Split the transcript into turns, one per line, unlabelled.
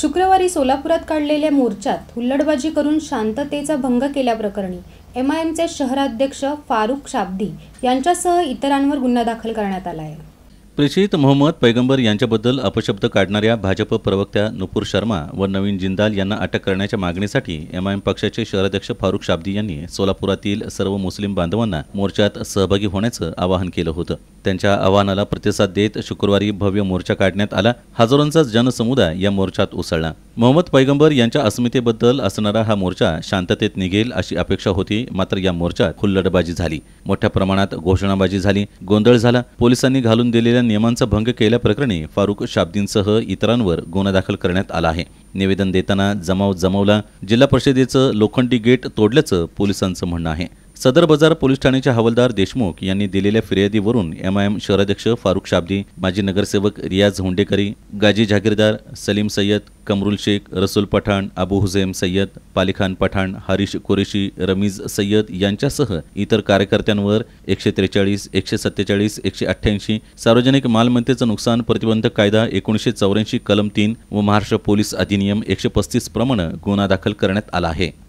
शुक्रवारी सोलापुरात काढलेल्या मोर्चात हुल्लडबाजी करून शांततेचा भंग केल्याप्रकरणी एम आय एमचे शहराध्यक्ष फारुख शाब्दी यांच्यासह इतरांवर गुन्हा दाखल करण्यात आला आहे
प्रेषित मोहम्मद पैगंबर यांच्याबद्दल अपशब्द काढणाऱ्या भाजप प्रवक्त्या नुपूर शर्मा व नवीन जिंदाल यांना अटक करण्याच्या मागणीसाठी एम आय एम पक्षाचे शहराध्यक्ष फारुख शाब्दी यांनी सोलापुरातील सर्व मुस्लिम बांधवांना मोर्चात सहभागी होण्याचं आवाहन केलं होतं त्यांच्या आवाहनाला प्रतिसाद देत शुक्रवारी भव्य मोर्चा काढण्यात आला हजारोंचा जनसमुदाय या मोर्चात उसळला मोहम्मद पैगंबर यांच्या अस्मितेबद्दल असणारा हा मोर्चा शांततेत निघेल अशी अपेक्षा होती मात्र या मोर्चात खुल्लडबाजी झाली मोठ्या प्रमाणात घोषणाबाजी झाली गोंधळ झाला पोलिसांनी घालून दिलेल्या नियमांचा भंग केल्याप्रकरणी फारुख शाब्दींसह इतरांवर गुन्हा दाखल करण्यात आला आहे निवेदन देताना जमाव जमवला जिल्हा परिषदेचं लोखंडी गेट तोडल्याचं पोलिसांचं म्हणणं आहे सदर बाजार पोलीस ठाण्याचे हवालदार देशमुख यांनी दिलेल्या फिर्यादीवरून एम आय एम शहराध्यक्ष फारुख शाब्दी माजी नगरसेवक रियाज होंडेकरी गाजी जागीरदार सलीम सय्यद कमरुल शेख रसूल पठाण अबू हुसेम सय्यद पालीखान पठाण हरीश कुरेशी रमीज सय्यद यांच्यासह इतर कार्यकर्त्यांवर एकशे त्रेचाळीस एकशे सत्तेचाळीस एकशे अठ्ठ्याऐंशी सार्वजनिक मालमत्तेचं नुकसान प्रतिबंधक कायदा एकोणीशे चौऱ्याऐंशी कलम तीन व महाराष्ट्र पोलीस अधिनियम एकशे पस्तीस प्रमाणे गुन्हा दाखल करण्यात आला आहे